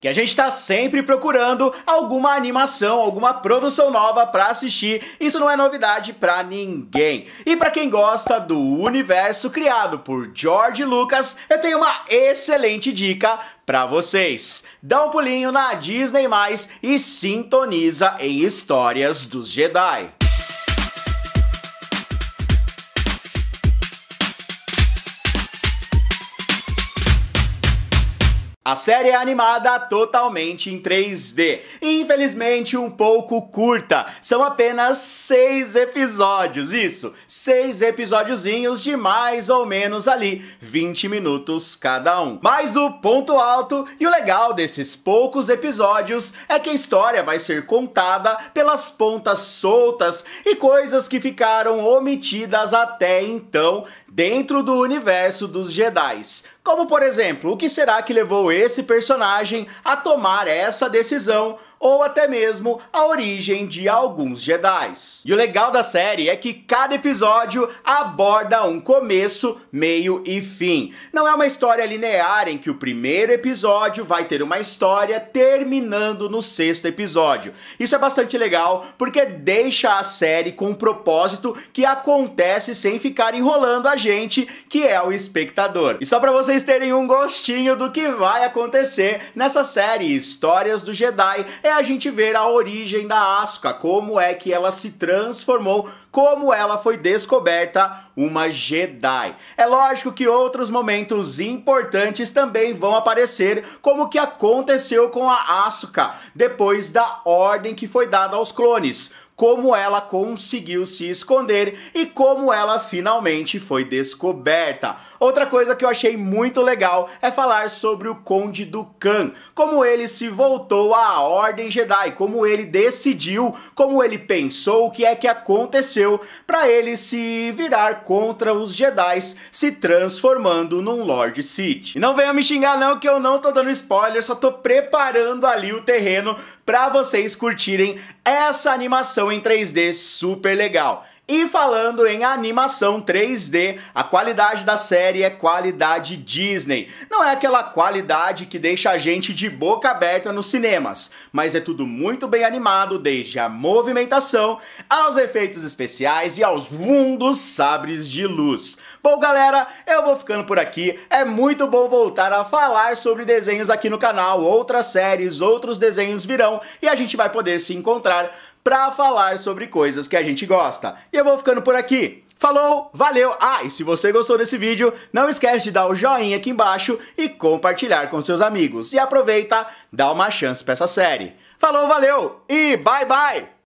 que a gente está sempre procurando alguma animação, alguma produção nova para assistir. Isso não é novidade para ninguém. E para quem gosta do universo criado por George Lucas, eu tenho uma excelente dica para vocês. Dá um pulinho na Disney+, e sintoniza em Histórias dos Jedi. A série é animada totalmente em 3D, infelizmente um pouco curta, são apenas seis episódios, isso, seis episódiozinhos de mais ou menos ali 20 minutos cada um. Mas o ponto alto e o legal desses poucos episódios é que a história vai ser contada pelas pontas soltas e coisas que ficaram omitidas até então dentro do universo dos Jedi's como, por exemplo, o que será que levou esse personagem a tomar essa decisão ou até mesmo a origem de alguns Jedi. E o legal da série é que cada episódio aborda um começo, meio e fim. Não é uma história linear em que o primeiro episódio vai ter uma história terminando no sexto episódio. Isso é bastante legal porque deixa a série com um propósito que acontece sem ficar enrolando a gente, que é o espectador. E só para vocês terem um gostinho do que vai acontecer nessa série Histórias do Jedi, é a gente ver a origem da Asuka, como é que ela se transformou, como ela foi descoberta uma Jedi. É lógico que outros momentos importantes também vão aparecer, como o que aconteceu com a Asuka depois da ordem que foi dada aos clones como ela conseguiu se esconder e como ela finalmente foi descoberta. Outra coisa que eu achei muito legal é falar sobre o Conde Dukan, como ele se voltou à Ordem Jedi, como ele decidiu, como ele pensou, o que é que aconteceu para ele se virar contra os Jedi, se transformando num Lord Sith. E não venha me xingar não que eu não tô dando spoiler, só tô preparando ali o terreno para vocês curtirem essa animação em 3D super legal. E falando em animação 3D, a qualidade da série é qualidade Disney. Não é aquela qualidade que deixa a gente de boca aberta nos cinemas, mas é tudo muito bem animado, desde a movimentação aos efeitos especiais e aos mundos sabres de luz. Bom, galera, eu vou ficando por aqui. É muito bom voltar a falar sobre desenhos aqui no canal. Outras séries, outros desenhos virão e a gente vai poder se encontrar para falar sobre coisas que a gente gosta. E eu vou ficando por aqui. Falou, valeu! Ah, e se você gostou desse vídeo, não esquece de dar o joinha aqui embaixo e compartilhar com seus amigos. E aproveita, dá uma chance para essa série. Falou, valeu e bye bye!